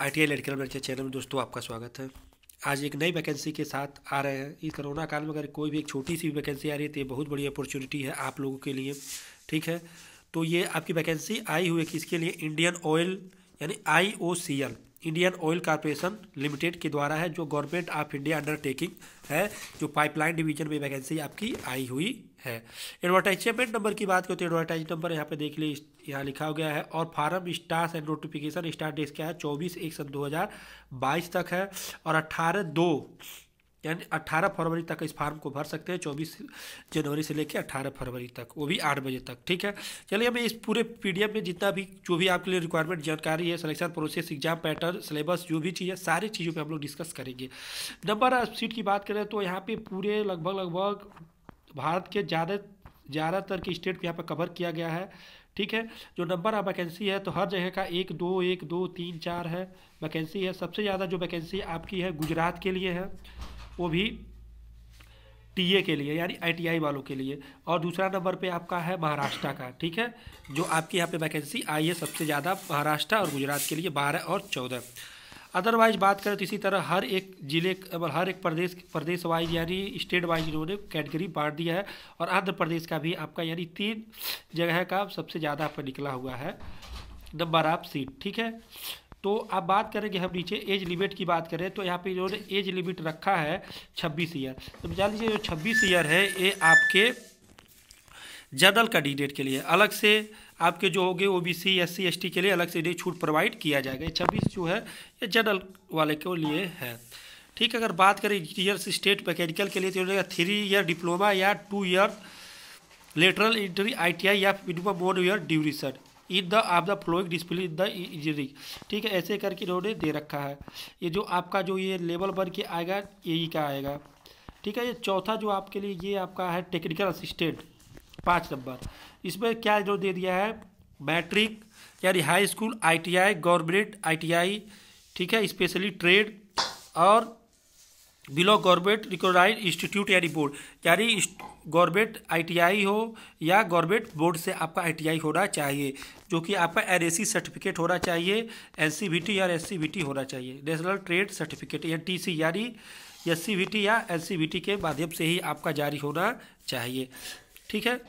आई T आई लड़के लड़के channel में दोस्तों आपका स्वागत है आज एक नई वैकेंसी के साथ आ रहे हैं इस कोरोना काल में अगर कोई भी एक छोटी सी वैकेंसी आ रही है तो ये बहुत बड़ी अपॉर्चुनिटी है आप लोगों के लिए ठीक है तो ये आपकी वैकेंसी आई हुई है कि इसके लिए इंडियन ऑयल यानी I O C L Indian Oil Corporation Limited के द्वारा है जो गवर्नमेंट ऑफ इंडिया अंडरटेकिंग है जो पाइपलाइन डिवीजन में वैकेंसी आपकी आई हुई है एडवर्टाइजमेंट नंबर की बात करते हैं एडवर्टाइज नंबर यहाँ पे देख लिए यहाँ लिखा हो गया है और form starts and notification start date क्या है चौबीस एक सन दो तक है और अट्ठारह दो यानी 18 फरवरी तक इस फार्म को भर सकते हैं 24 जनवरी से लेकर 18 फरवरी तक वो भी आठ बजे तक ठीक है चलिए मैं इस पूरे पीडीएफ में जितना भी जो भी आपके लिए रिक्वायरमेंट जानकारी है selection process exam pattern syllabus जो भी चीज़ है सारी चीज़ों पर हम लोग डिस्कस करेंगे नंबर सीट की बात करें तो यहाँ पर पूरे लगभग लगभग भारत के ज़्यादा ज़्यादातर के स्टेट यहाँ पर कवर किया गया है ठीक है जो नंबर ऑफ वैकेंसी है तो हर जगह का एक दो एक दो तीन चार है वैकेंसी है सबसे ज़्यादा जो वैकेंसी आपकी है गुजरात के लिए है वो भी टीए के लिए यानी आईटीआई वालों के लिए और दूसरा नंबर पे आपका है महाराष्ट्र का ठीक है जो आपके यहाँ पे वैकेंसी आई है सबसे ज़्यादा महाराष्ट्र और गुजरात के लिए बारह और चौदह अदरवाइज बात करें तो इसी तरह हर एक जिले हर एक प्रदेश प्रदेश वाइज यानी स्टेट वाइज इन्होंने कैटेगरी बांट दिया है और आंध्र प्रदेश का भी आपका यानी तीन जगह का सबसे ज़्यादा आपका निकला हुआ है नंबर आप सीट ठीक है तो आप बात करें कि हम नीचे एज लिमिट की बात करें तो यहाँ पे जो एज लिमिट रखा है छब्बीस ईयर तो जान लीजिए जो छब्बीस ईयर है ये आपके जनरल कैंडिडेट के लिए अलग से आपके जो होंगे O B C S C S T के लिए अलग से छूट प्रोवाइड किया जाएगा ये छब्बीस जो है ये जनरल वाले के लिए है ठीक अगर बात करें इंजीनियर स्टेट मैकेनिकल के लिए तो थ्री ईयर डिप्लोमा या two year lateral entry I T I या minimum one year duration is the आप द फ्लोइक डिस्प्ले द इजरी ठीक है ऐसे करके इन्होंने दे रखा है ये जो आपका जो ये लेवल बन के आएगा यही का आएगा ठीक है ये चौथा जो आपके लिए ये आपका है टेक्निकल असिस्टेंट पाँच नंबर इसमें क्या जो दे दिया है मैट्रिक यानी high school I government I ठीक है स्पेशली ट्रेड और बिलो गवर्नमेंट रिकोगनाइज इंस्टीट्यूट या बोर्ड यानी गवर्नमेंट आईटीआई हो या गवर्नमेंट बोर्ड से आपका आईटीआई होना चाहिए जो कि आपका एन सर्टिफिकेट होना चाहिए एन या एससीबीटी होना चाहिए नेशनल ट्रेड सर्टिफिकेट या सी यानी एस या एन के माध्यम से ही आपका जारी होना चाहिए ठीक है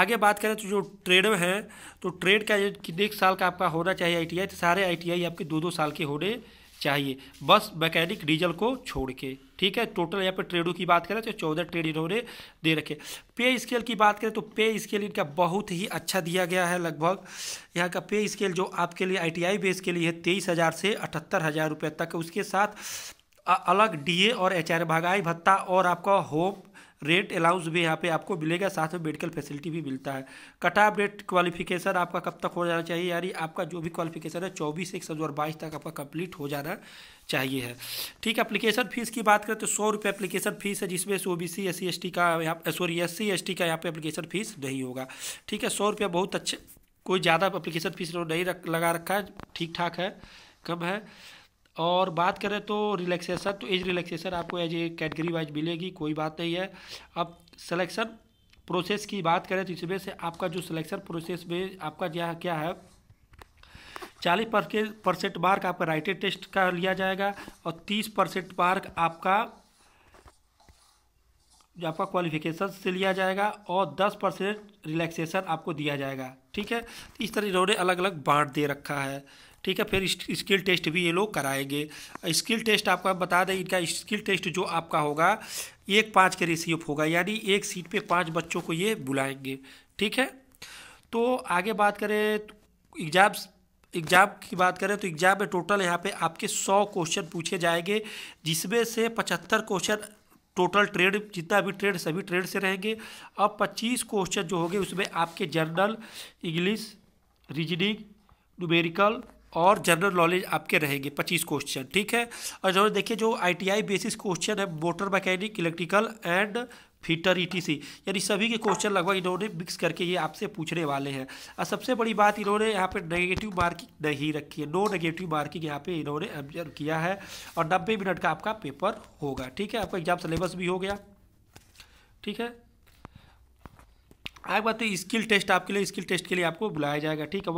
आगे बात करें तो जो ट्रेड हैं तो ट्रेड का एक साल का आपका होना चाहिए आई तो सारे आई आपके दो दो साल के होने चाहिए बस मैकेनिक डीजल को छोड़ के ठीक है टोटल यहाँ पे ट्रेडों तो की बात करें तो चौदह ट्रेड इन्होंने दे रखे पे स्केल की बात करें तो पे स्केल इनका बहुत ही अच्छा दिया गया है लगभग यहाँ का पे स्केल जो आपके लिए आईटीआई बेस के लिए है तेईस हज़ार से अठहत्तर हज़ार रुपये तक उसके साथ अलग डीए और एच आर भगाई भत्ता और आपका होम रेट अलाउंस भी यहाँ पे आपको मिलेगा साथ में मेडिकल फैसिलिटी भी मिलता है कट ऑफ डेट क्वालिफिकेशन आपका कब तक हो जाना चाहिए यानी आपका जो भी क्वालिफिकेशन है चौबीस एक सौ बाईस तक आपका कंप्लीट हो जाना चाहिए है ठीक है अप्लीकेशन फीस की बात करें तो सौ रुपये अप्लीकेशन फीस है जिसमें O B C S C S T का यहाँ sorry S C S T का यहाँ पे अप्लीकेशन फीस नहीं होगा ठीक है सौ रुपये बहुत अच्छे कोई ज़्यादा अप्लीकेशन फीस नहीं रख लगा रखा है ठीक ठाक है कम है और बात करें तो रिलैक्सेशन तो एज रिलैक्सेशन आपको एज ए कैटेगरी वाइज मिलेगी कोई बात नहीं है अब सिलेक्शन प्रोसेस की बात करें तो इसमें से आपका जो सिलेक्शन प्रोसेस में आपका क्या क्या है चालीस परसेंट मार्क आपका राइटेड टेस्ट का लिया जाएगा और तीस परसेंट मार्क आपका जो आपका क्वालिफिकेशन से लिया जाएगा और 10 परसेंट रिलैक्सेशन आपको दिया जाएगा ठीक है तो इस तरह इन्होंने अलग अलग बांट दे रखा है ठीक है फिर स्किल टेस्ट भी ये लोग कराएंगे स्किल टेस्ट आपका बता दें इनका स्किल टेस्ट जो आपका होगा एक पाँच के रिसीव होगा यानी एक सीट पर पाँच बच्चों को ये बुलाएंगे ठीक है तो आगे बात करें एग्जाम एग्जाम की बात करें तो एग्जाम में टोटल यहाँ पे आपके सौ क्वेश्चन पूछे जाएंगे जिसमें से पचहत्तर क्वेश्चन टोटल ट्रेड जितना भी ट्रेड सभी ट्रेड से रहेंगे अब 25 क्वेश्चन जो होंगे उसमें आपके जनरल इंग्लिश रीजनिंग न्यूमेरिकल और जनरल नॉलेज आपके रहेंगे पच्चीस क्वेश्चन ठीक है और जो देखिए जो आईटीआई बेसिस क्वेश्चन है motor mechanic electrical and fitter etc यानी सभी के क्वेश्चन लगभग इन्होंने मिक्स करके ये आपसे पूछने वाले हैं और सबसे बड़ी बात इन्होंने यहाँ पे नेगेटिव मार्किंग नहीं रखी है नो नेगेटिव मार्किंग यहाँ पे इन्होंने ऑब्जर्व किया है और नब्बे मिनट का आपका पेपर होगा ठीक है आपका एग्जाम सिलेबस भी हो गया ठीक है आगे बात है स्किल टेस्ट आपके लिए स्किल टेस्ट के लिए आपको बुलाया जाएगा ठीक है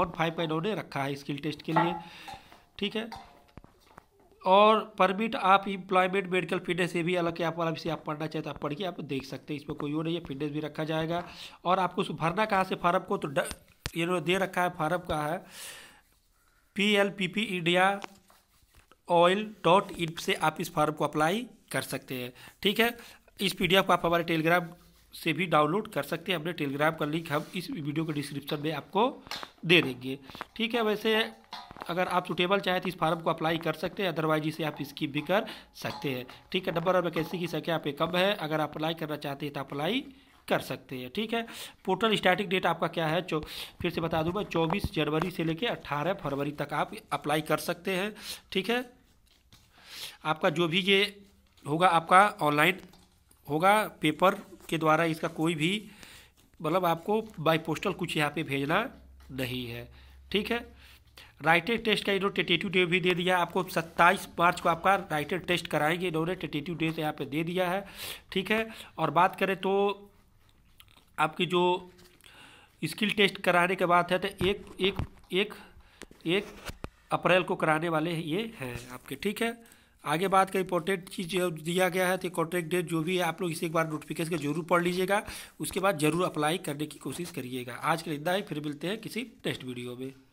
वन फाइव का इन्होंने रखा है स्किल टेस्ट के लिए ठीक है और परमिट आप इम्प्लॉयमेंट मेडिकल फिटनेस ये भी अलग है आप वाला विषय आप पढ़ना चाहते तो आप के आप देख सकते हैं इसमें कोई वो नहीं है फिटनेस भी रखा जाएगा और आपको भरना कहाँ से फार्म को तो इन्होंने दे रखा है फार्म का है P L P P India oil dot in से आप इस फार्म को अप्लाई कर सकते हैं ठीक है इस एफ को आप हमारे टेलीग्राम से भी डाउनलोड कर सकते हैं अपने टेलीग्राम का लिंक हम इस वीडियो के डिस्क्रिप्शन में आपको दे देंगे ठीक है वैसे अगर आप सुटेबल चाहें तो इस फार्म को अप्लाई कर सकते हैं अदरवाइज इसे आप स्किप भी कर सकते हैं ठीक है नंबर और वैकेंसी की संख्या पे कम है अगर आप अप्लाई करना चाहते हैं तो अप्लाई कर सकते हैं ठीक है पोर्टल स्टार्टिंग डेट आपका क्या है फिर से बता दूँ मैं चौबीस जनवरी से लेकर अट्ठारह फरवरी तक आप अप्लाई कर सकते हैं ठीक है आपका जो भी ये होगा आपका ऑनलाइन होगा पेपर के द्वारा इसका कोई भी मतलब आपको बाई पोस्टल कुछ यहाँ पे भेजना नहीं है ठीक है राइटेड टेस्ट का इन्होंने टेटेटिव डे भी दे दिया है आपको 27 मार्च को आपका राइटेड टेस्ट कराएंगे इन्होंने टेटेटिव डे यहाँ पे दे दिया है ठीक है और बात करें तो आपकी जो स्किल टेस्ट कराने के बाद है तो एक एक एक एक अप्रैल को कराने वाले ये हैं आपके ठीक है आगे बात का इम्पोर्टेंट चीज़ जो दिया गया है तो कॉन्ट्रैक्ट डेट जो भी है आप लोग इसे एक बार नोटिफिकेशन का जरूर पढ़ लीजिएगा उसके बाद जरूर अप्लाई करने की कोशिश करिएगा आज के लिए इतना ही फिर मिलते हैं किसी नेक्स्ट वीडियो में